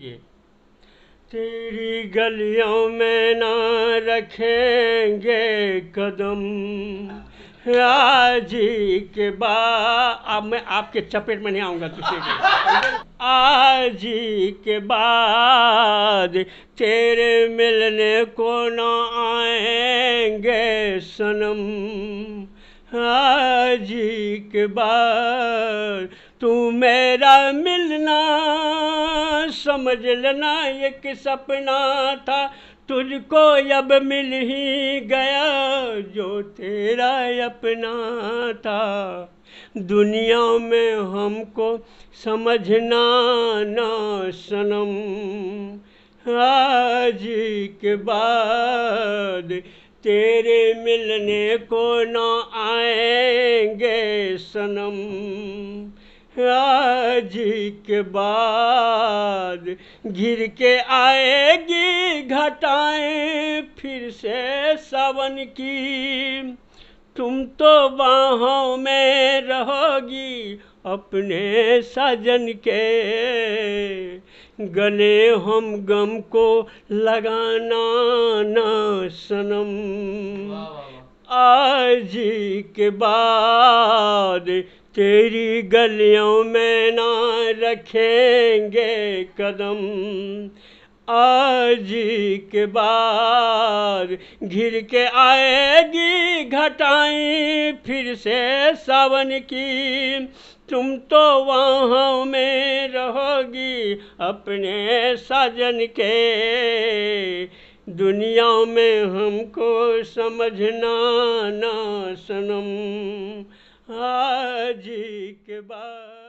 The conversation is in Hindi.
ये तेरी गलियों में ना रखेंगे कदम आजी के बा अब मैं आपके चपेट में नहीं आऊँगा किसी के आजी के बाद तेरे मिलने को ना आएंगे सनम आजी के बाद तू मेरा मिलना समझ लेना एक सपना था तुझको अब मिल ही गया जो तेरा अपना था दुनिया में हमको समझना न सनम आज के बाद तेरे मिलने को ना आएंगे सनम आज के बाद घिर के आएगी घटाएं फिर से सावन की तुम तो बाहों में रहोगी अपने सजन के गले हम गम को लगाना ना सनम जी के बाद तेरी गलियों में ना रखेंगे कदम आज के बार घिर के आएगी घटाई फिर से सावन की तुम तो वहाँ में रहोगी अपने साजन के दुनिया में हमको समझना ना सनम हाजी के बाद